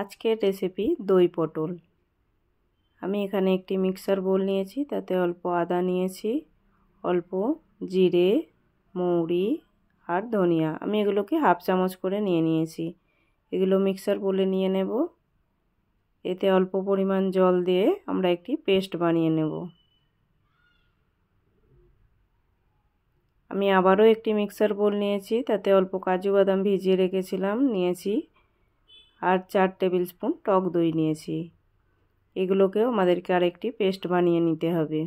আজকের রেসিপি দই পটল আমি এখানে একটি মিক্সার বোল নিয়েছি তাতে অল্প আদা নিয়েছি অল্প জিরে মৌরি আর ধনিয়া আমি এগুলোকে হাফ চামচ করে নিয়ে নিয়েছি এগুলো মিক্সার বোলে নিয়ে নেব এতে অল্প পরিমাণ জল দিয়ে আমরা একটি পেস্ট বানিয়ে নেব আমি আবারও একটি মিক্সার বোল নিয়েছি তাতে অল্প কাজু বাদাম ভিজিয়ে রেখেছিলাম নিয়েছি আর চার টেবিল স্পুন টক দই নিয়েছি এগুলোকেও আমাদেরকে আরেকটি পেস্ট বানিয়ে নিতে হবে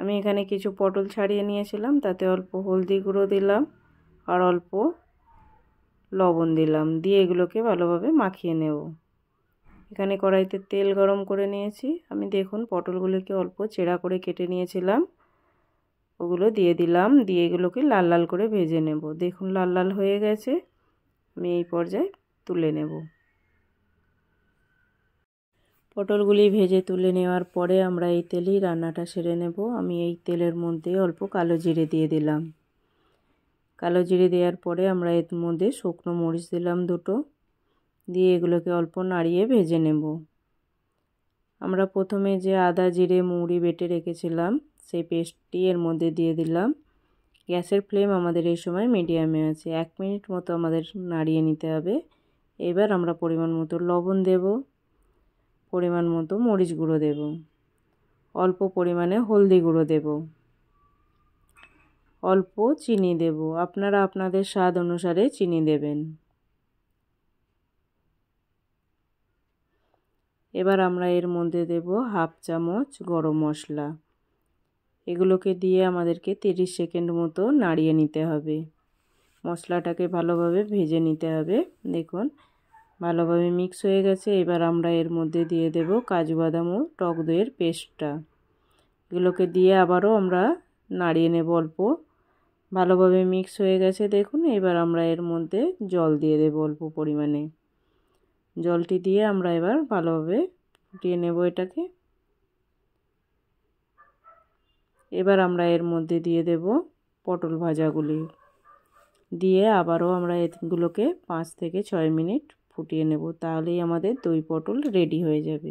আমি এখানে কিছু পটল ছাড়িয়ে নিয়েছিলাম তাতে অল্প হলদি গুঁড়ো দিলাম আর অল্প লবণ দিলাম দিয়ে এগুলোকে ভালোভাবে মাখিয়ে নেব এখানে কড়াইতে তেল গরম করে নিয়েছি আমি দেখুন পটলগুলোকে অল্প চেড়া করে কেটে নিয়েছিলাম ওগুলো দিয়ে দিলাম দিয়ে এগুলোকে লাল লাল করে ভেজে নেব দেখুন লাল লাল হয়ে গেছে আমি এই পর্যায়ে তুলে নেব পটলগুলি ভেজে তুলে নেওয়ার পরে আমরা এই তেলেই রান্নাটা সেরে নেব আমি এই তেলের মধ্যে অল্প কালো জিরে দিয়ে দিলাম কালো জিরে দেওয়ার পরে আমরা এর মধ্যে শুকনো মরিচ দিলাম দুটো দিয়ে এগুলোকে অল্প নাড়িয়ে ভেজে নেব আমরা প্রথমে যে আদা জিরে মুড়ি বেটে রেখেছিলাম সেই পেস্টটি এর মধ্যে দিয়ে দিলাম গ্যাসের ফ্লেম আমাদের এই সময় মিডিয়ামে আছে এক মিনিট মতো আমাদের নাড়িয়ে নিতে হবে এবার আমরা পরিমাণ মতো লবণ দেব পরিমাণ মতো মরিচ গুঁড়ো দেব অল্প পরিমাণে হলদি গুঁড়ো দেব অল্প চিনি দেব আপনারা আপনাদের স্বাদ অনুসারে চিনি দেবেন এবার আমরা এর মধ্যে দেব হাফ চামচ গরম মশলা এগুলোকে দিয়ে আমাদেরকে 30 সেকেন্ড মতো নাড়িয়ে নিতে হবে মশলাটাকে ভালোভাবে ভেজে নিতে হবে দেখুন ভালোভাবে মিক্স হয়ে গেছে এবার আমরা এর মধ্যে দিয়ে দেব কাজু বাদাম ও টক দইয়ের পেস্টটা এগুলোকে দিয়ে আবারও আমরা নাড়িয়ে নেব অল্প ভালোভাবে মিক্স হয়ে গেছে দেখুন এবার আমরা এর মধ্যে জল দিয়ে দেব অল্প পরিমাণে জলটি দিয়ে আমরা এবার ভালোভাবে ফুটিয়ে নেব এটাকে এবার আমরা এর মধ্যে দিয়ে দেব পটল ভাজাগুলি দিয়ে আবারও আমরা এগুলোকে পাঁচ থেকে ছয় মিনিট ফুটিয়ে নেব তাহলেই আমাদের দই পটল রেডি হয়ে যাবে